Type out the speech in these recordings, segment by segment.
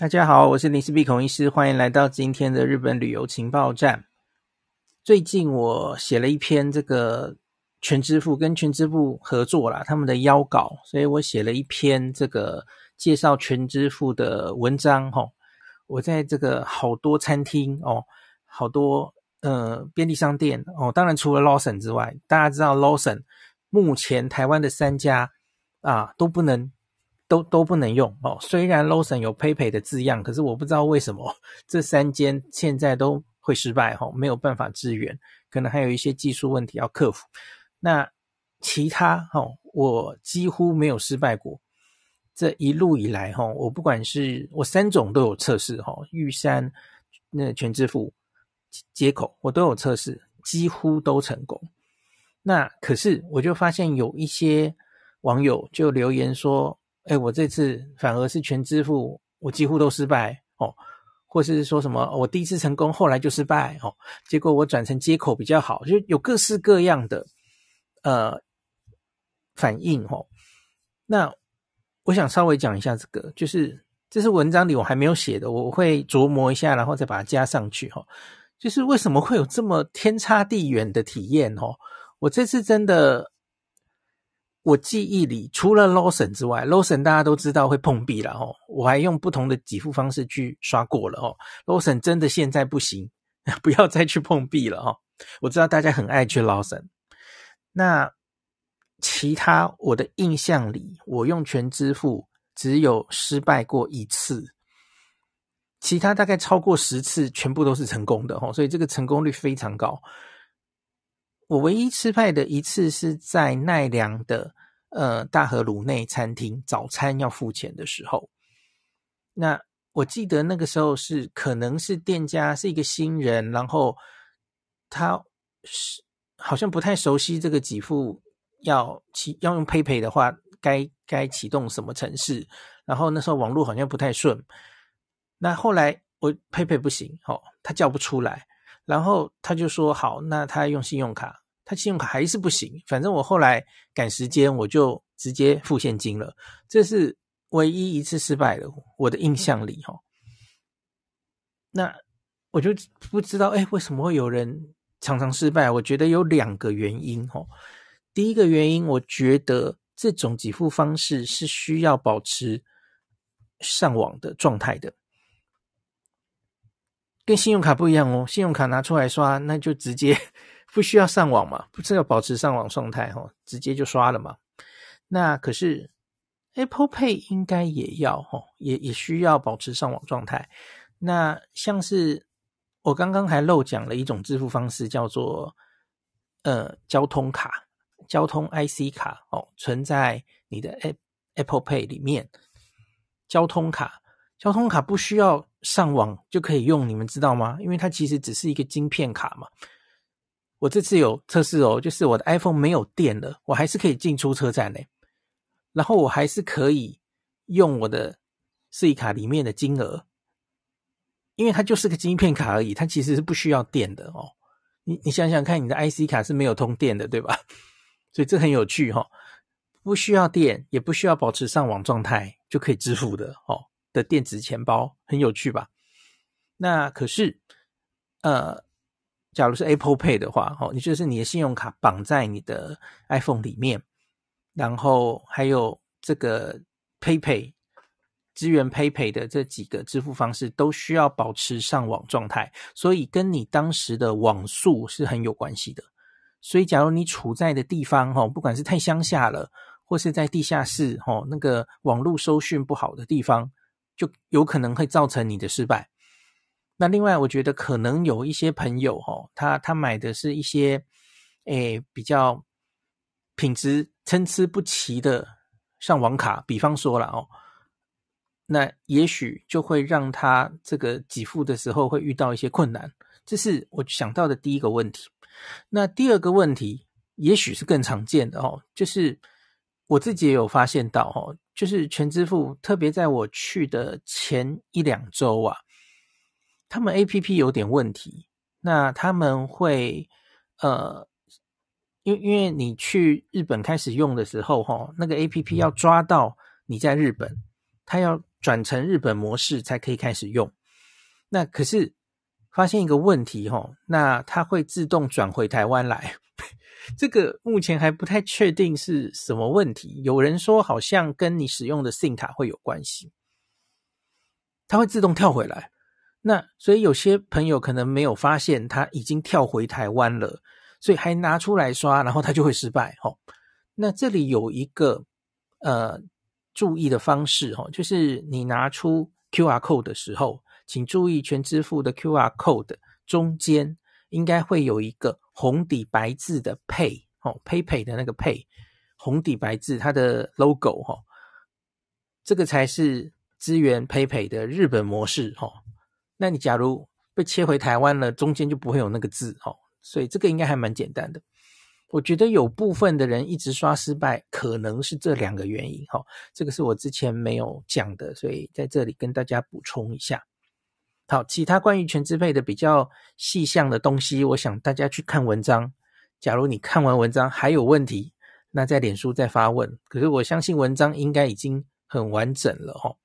大家好，我是林思碧孔医师，欢迎来到今天的日本旅游情报站。最近我写了一篇这个全支付跟全支付合作啦，他们的邀稿，所以我写了一篇这个介绍全支付的文章。哈，我在这个好多餐厅哦，好多呃便利商店哦，当然除了 Lawson 之外，大家知道 Lawson 目前台湾的三家啊都不能。都都不能用哦。虽然 Lotion 有 PayPay 的字样，可是我不知道为什么这三间现在都会失败哈，没有办法支援，可能还有一些技术问题要克服。那其他哈，我几乎没有失败过。这一路以来哈，我不管是我三种都有测试哈，玉山那全支付接口我都有测试，几乎都成功。那可是我就发现有一些网友就留言说。哎，我这次反而是全支付，我几乎都失败哦，或是说什么我第一次成功，后来就失败哦，结果我转成接口比较好，就有各式各样的呃反应哦。那我想稍微讲一下这个，就是这是文章里我还没有写的，我会琢磨一下，然后再把它加上去哈。就是为什么会有这么天差地远的体验哦？我这次真的。我记忆里，除了 Lawson 之外，l s o n 大家都知道会碰壁了哦。我还用不同的给付方式去刷过了哦，Lawson 真的现在不行，不要再去碰壁了哦。我知道大家很爱去 Lawson，那其他我的印象里，我用全支付只有失败过一次，其他大概超过十次全部都是成功的哦，所以这个成功率非常高。我唯一吃派的一次是在奈良的呃大和鲁内餐厅，早餐要付钱的时候，那我记得那个时候是可能是店家是一个新人，然后他是好像不太熟悉这个给付要启要用 PayPay 的话，该该启动什么程式，然后那时候网络好像不太顺，那后来我佩佩不行，哦，他叫不出来，然后他就说好，那他用信用卡。他信用卡还是不行，反正我后来赶时间，我就直接付现金了。这是唯一一次失败的，我的印象里哈。那我就不知道哎，为什么会有人常常失败？我觉得有两个原因哈。第一个原因，我觉得这种给付方式是需要保持上网的状态的，跟信用卡不一样哦。信用卡拿出来刷，那就直接。不需要上网嘛？不是要保持上网状态哈，直接就刷了嘛。那可是 Apple Pay 应该也要哈，也也需要保持上网状态。那像是我刚刚还漏讲了一种支付方式，叫做呃交通卡、交通 IC 卡哦，存在你的 App Apple Pay 里面。交通卡、交通卡不需要上网就可以用，你们知道吗？因为它其实只是一个晶片卡嘛。我这次有测试哦，就是我的 iPhone 没有电了，我还是可以进出车站呢。然后我还是可以用我的 IC 卡里面的金额，因为它就是个晶片卡而已，它其实是不需要电的哦。你你想想看，你的 IC 卡是没有通电的，对吧？所以这很有趣哈，不需要电，也不需要保持上网状态就可以支付的哦的电子钱包，很有趣吧？那可是，呃。假如是 Apple Pay 的话，哦，你就是你的信用卡绑在你的 iPhone 里面，然后还有这个 PayPay、支援 PayPay 的这几个支付方式，都需要保持上网状态，所以跟你当时的网速是很有关系的。所以假如你处在的地方，哦，不管是太乡下了，或是在地下室，哦，那个网络收讯不好的地方，就有可能会造成你的失败。那另外，我觉得可能有一些朋友哦，他他买的是一些，诶，比较品质参差不齐的上网卡，比方说了哦，那也许就会让他这个给付的时候会遇到一些困难，这是我想到的第一个问题。那第二个问题，也许是更常见的哦，就是我自己也有发现到哦，就是全支付，特别在我去的前一两周啊。他们 A P P 有点问题，那他们会呃，因因为你去日本开始用的时候，哈，那个 A P P 要抓到你在日本，它要转成日本模式才可以开始用。那可是发现一个问题，哈，那它会自动转回台湾来，这个目前还不太确定是什么问题。有人说好像跟你使用的信卡会有关系，它会自动跳回来。那所以有些朋友可能没有发现，他已经跳回台湾了，所以还拿出来刷，然后他就会失败。哈，那这里有一个呃注意的方式，哈，就是你拿出 QR code 的时候，请注意全支付的 QR code 中间应该会有一个红底白字的 Pay，哦 PayPay 的那个 Pay，红底白字它的 logo，哈，这个才是支援 PayPay 的日本模式，哈。那你假如被切回台湾了，中间就不会有那个字哦，所以这个应该还蛮简单的。我觉得有部分的人一直刷失败，可能是这两个原因哈。这个是我之前没有讲的，所以在这里跟大家补充一下。好，其他关于全支配的比较细项的东西，我想大家去看文章。假如你看完文章还有问题，那在脸书再发问。可是我相信文章应该已经很完整了哦。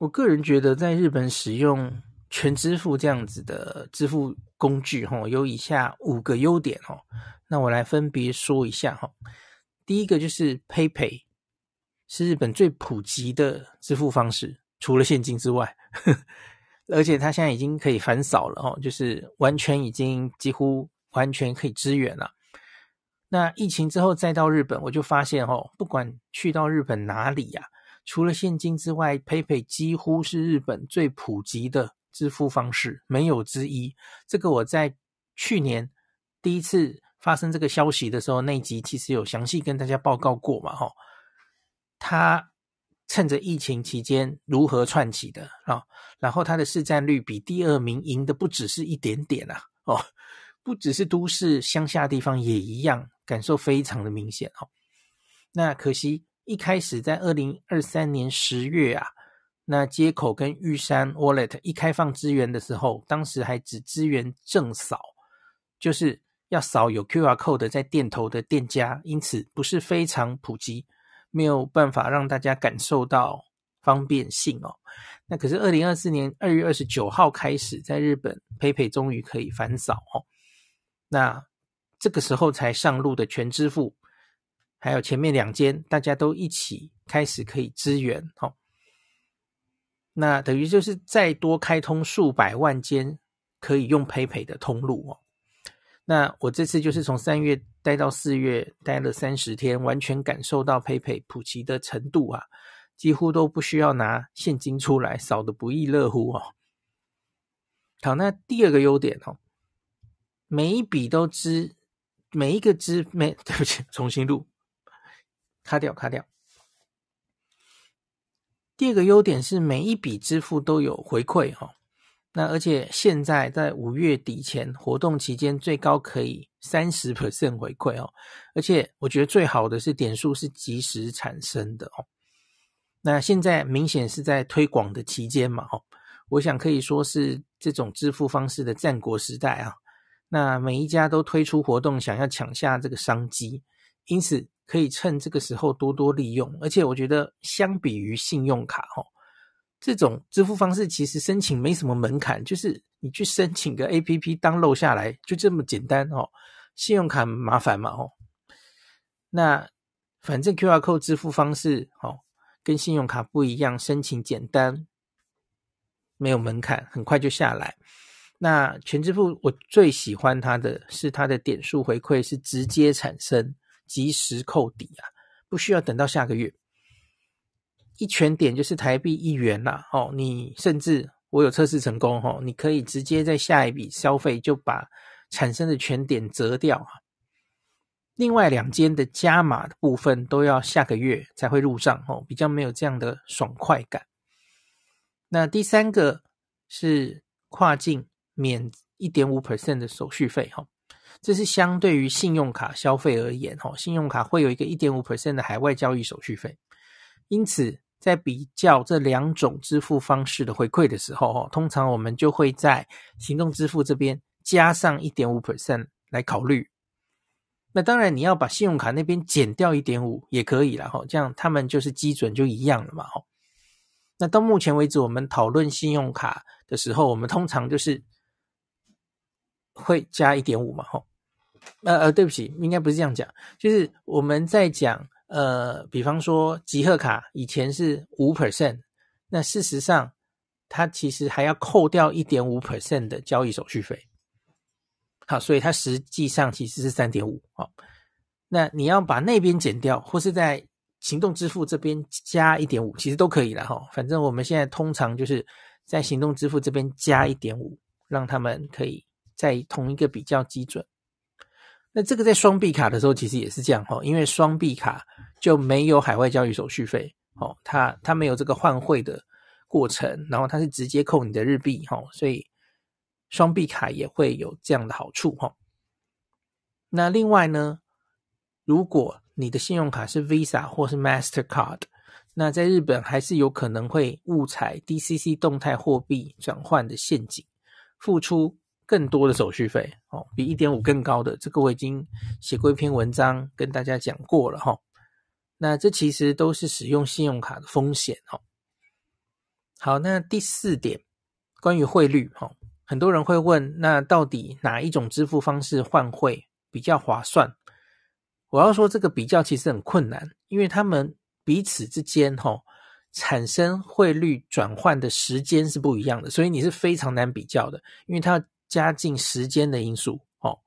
我个人觉得，在日本使用全支付这样子的支付工具，哈，有以下五个优点哦。那我来分别说一下哈。第一个就是 PayPay 是日本最普及的支付方式，除了现金之外，而且它现在已经可以反扫了哦，就是完全已经几乎完全可以支援了。那疫情之后再到日本，我就发现哦，不管去到日本哪里呀。除了现金之外，PayPay 几乎是日本最普及的支付方式，没有之一。这个我在去年第一次发生这个消息的时候，那集其实有详细跟大家报告过嘛，哈。他趁着疫情期间如何串起的啊，然后他的市占率比第二名赢的不只是一点点啊，哦，不只是都市，乡下地方也一样，感受非常的明显哦。那可惜。一开始在二零二三年十月啊，那接口跟玉山 Wallet 一开放支援的时候，当时还只支援正扫，就是要扫有 QR Code 在店头的店家，因此不是非常普及，没有办法让大家感受到方便性哦。那可是二零二四年二月二十九号开始，在日本 PayPay 终于可以反扫哦，那这个时候才上路的全支付。还有前面两间，大家都一起开始可以支援哈。那等于就是再多开通数百万间可以用 PayPay 的通路哦。那我这次就是从三月待到四月待了三十天，完全感受到 PayPay 普及的程度啊，几乎都不需要拿现金出来，扫的不亦乐乎哦。好，那第二个优点哦，每一笔都支每一个支每 对不起，重新录。卡掉，卡掉。第二个优点是每一笔支付都有回馈哈，那而且现在在五月底前活动期间，最高可以三十 percent 回馈哦。而且我觉得最好的是点数是即时产生的哦。那现在明显是在推广的期间嘛哈，我想可以说是这种支付方式的战国时代啊。那每一家都推出活动，想要抢下这个商机。因此，可以趁这个时候多多利用。而且，我觉得相比于信用卡，哈，这种支付方式其实申请没什么门槛，就是你去申请个 APP 当漏下来，就这么简单，哦。信用卡麻烦嘛，哦。那反正 QR code 支付方式，哦，跟信用卡不一样，申请简单，没有门槛，很快就下来。那全支付我最喜欢它的是它的点数回馈是直接产生。即时扣底啊，不需要等到下个月。一全点就是台币一元啦。哦，你甚至我有测试成功哦，你可以直接在下一笔消费就把产生的全点折掉啊。另外两间的加码的部分都要下个月才会入账哦，比较没有这样的爽快感。那第三个是跨境免一点五 percent 的手续费哈。这是相对于信用卡消费而言，哈，信用卡会有一个一点五 percent 的海外交易手续费。因此，在比较这两种支付方式的回馈的时候，哦，通常我们就会在行动支付这边加上一点五 percent 来考虑。那当然，你要把信用卡那边减掉一点五也可以了，哈，这样他们就是基准就一样了嘛，哈。那到目前为止，我们讨论信用卡的时候，我们通常就是。会加一点五嘛？吼，呃呃，对不起，应该不是这样讲，就是我们在讲，呃，比方说集贺卡以前是五 percent，那事实上它其实还要扣掉一点五 percent 的交易手续费，好，所以它实际上其实是三点五，好，那你要把那边减掉，或是在行动支付这边加一点五，其实都可以了，哈，反正我们现在通常就是在行动支付这边加一点五，让他们可以。在同一个比较基准，那这个在双币卡的时候其实也是这样哈，因为双币卡就没有海外交易手续费哦，它它没有这个换汇的过程，然后它是直接扣你的日币哈，所以双币卡也会有这样的好处哈。那另外呢，如果你的信用卡是 Visa 或是 Mastercard，那在日本还是有可能会误踩 DCC 动态货币转换的陷阱，付出。更多的手续费哦，比一点五更高的这个我已经写过一篇文章跟大家讲过了哈。那这其实都是使用信用卡的风险哦。好，那第四点关于汇率哈，很多人会问，那到底哪一种支付方式换汇比较划算？我要说这个比较其实很困难，因为他们彼此之间哈产生汇率转换的时间是不一样的，所以你是非常难比较的，因为它。加进时间的因素，哦，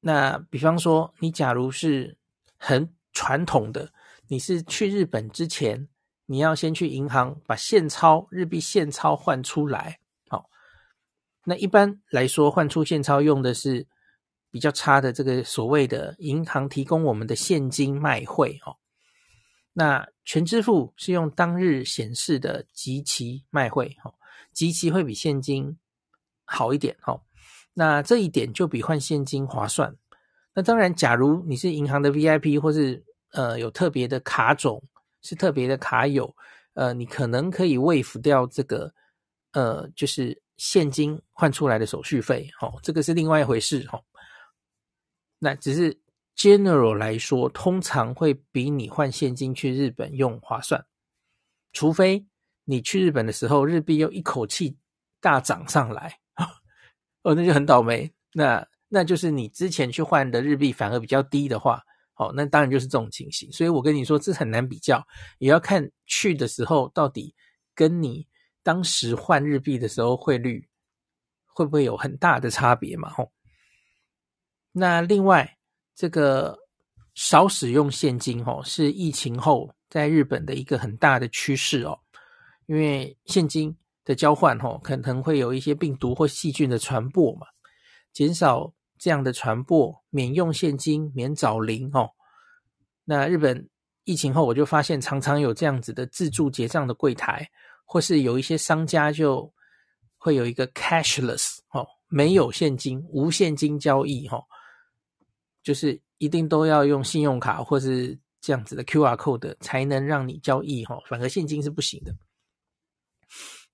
那比方说，你假如是很传统的，你是去日本之前，你要先去银行把现钞日币现钞换出来，好，那一般来说换出现钞用的是比较差的这个所谓的银行提供我们的现金卖汇，哦，那全支付是用当日显示的即期卖汇，哦，即期会比现金好一点哈，那这一点就比换现金划算。那当然，假如你是银行的 VIP 或是呃有特别的卡种，是特别的卡友，呃，你可能可以 waive 掉这个呃就是现金换出来的手续费，哦，这个是另外一回事哦。那只是 general 来说，通常会比你换现金去日本用划算，除非你去日本的时候日币又一口气大涨上来。哦，那就很倒霉。那那就是你之前去换的日币反而比较低的话，哦，那当然就是这种情形。所以我跟你说，这很难比较，也要看去的时候到底跟你当时换日币的时候汇率会不会有很大的差别嘛？吼。那另外，这个少使用现金，吼，是疫情后在日本的一个很大的趋势哦，因为现金。的交换吼，可能会有一些病毒或细菌的传播嘛？减少这样的传播，免用现金，免找零哦。那日本疫情后，我就发现常常有这样子的自助结账的柜台，或是有一些商家就会有一个 cashless 哦，没有现金，无现金交易哦，就是一定都要用信用卡或是这样子的 QR code 才能让你交易哦，反而现金是不行的。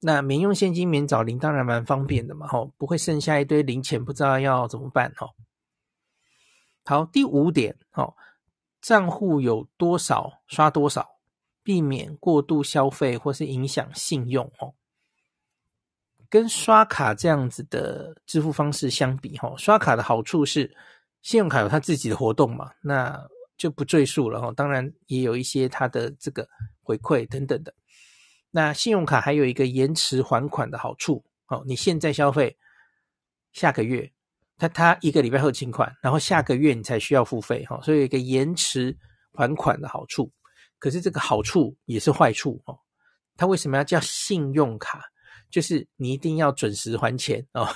那免用现金免找零，当然蛮方便的嘛，吼，不会剩下一堆零钱不知道要怎么办，吼。好，第五点，吼，账户有多少刷多少，避免过度消费或是影响信用，吼。跟刷卡这样子的支付方式相比，吼，刷卡的好处是，信用卡有它自己的活动嘛，那就不赘述了，吼。当然也有一些它的这个回馈等等的。那信用卡还有一个延迟还款的好处，哦，你现在消费，下个月，他他一个礼拜后清款，然后下个月你才需要付费，哈，所以有一个延迟还款的好处。可是这个好处也是坏处，哦，它为什么要叫信用卡？就是你一定要准时还钱，哦，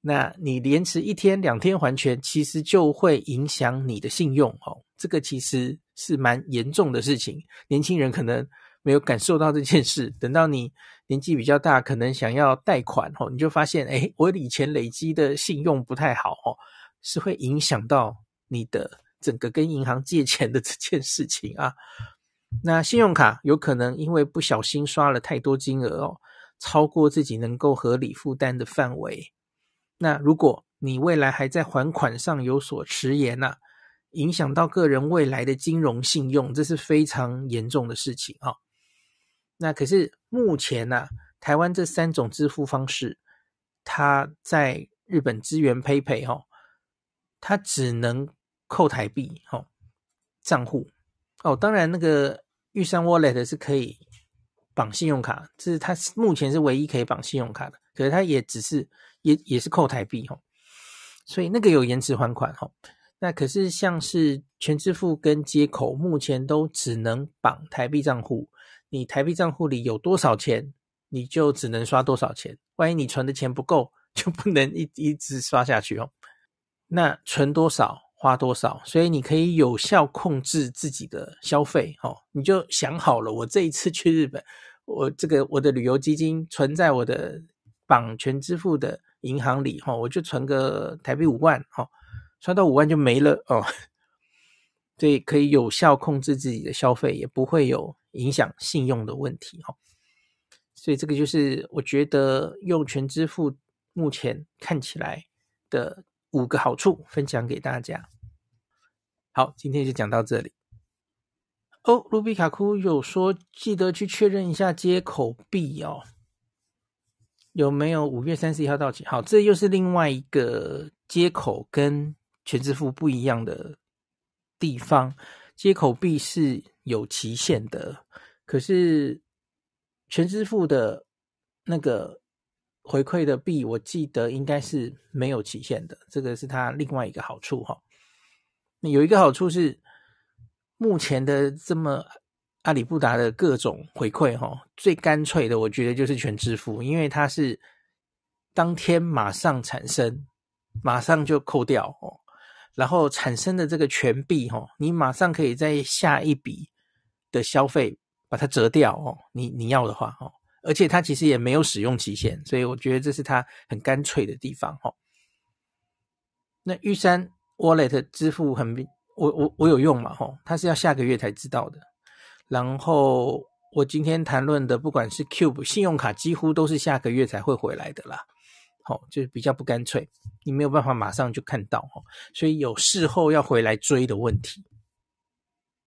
那你延迟一天、两天还钱，其实就会影响你的信用，哦，这个其实是蛮严重的事情。年轻人可能。没有感受到这件事，等到你年纪比较大，可能想要贷款哦，你就发现，哎，我以前累积的信用不太好哦，是会影响到你的整个跟银行借钱的这件事情啊。那信用卡有可能因为不小心刷了太多金额哦，超过自己能够合理负担的范围。那如果你未来还在还款上有所迟延呢，影响到个人未来的金融信用，这是非常严重的事情啊。那可是目前呢，台湾这三种支付方式，它在日本支援 PayPay 哈，它只能扣台币哈账户哦。当然，那个玉山 Wallet 是可以绑信用卡，这是它目前是唯一可以绑信用卡的。可是它也只是也也是扣台币哈，所以那个有延迟还款哈。那可是像是全支付跟接口，目前都只能绑台币账户。你台币账户里有多少钱，你就只能刷多少钱。万一你存的钱不够，就不能一一直刷下去哦。那存多少花多少，所以你可以有效控制自己的消费哦。你就想好了，我这一次去日本，我这个我的旅游基金存在我的绑全支付的银行里哈，我就存个台币五万哈，刷到五万就没了哦。对，可以有效控制自己的消费，也不会有。影响信用的问题哈，所以这个就是我觉得用全支付目前看起来的五个好处，分享给大家。好，今天就讲到这里。哦，卢比卡库有说记得去确认一下接口币哦，有没有五月三十一号到期？好，这又是另外一个接口跟全支付不一样的地方。接口币是有期限的，可是全支付的那个回馈的币，我记得应该是没有期限的，这个是它另外一个好处哈。有一个好处是，目前的这么阿里不达的各种回馈哈，最干脆的我觉得就是全支付，因为它是当天马上产生，马上就扣掉哦。然后产生的这个权币，哈，你马上可以在下一笔的消费把它折掉，哦，你你要的话，哦，而且它其实也没有使用期限，所以我觉得这是它很干脆的地方，哈。那玉山 Wallet 支付很，我我我有用嘛，哈，它是要下个月才知道的。然后我今天谈论的，不管是 Cube 信用卡，几乎都是下个月才会回来的啦。哦，就是比较不干脆，你没有办法马上就看到哦，所以有事后要回来追的问题。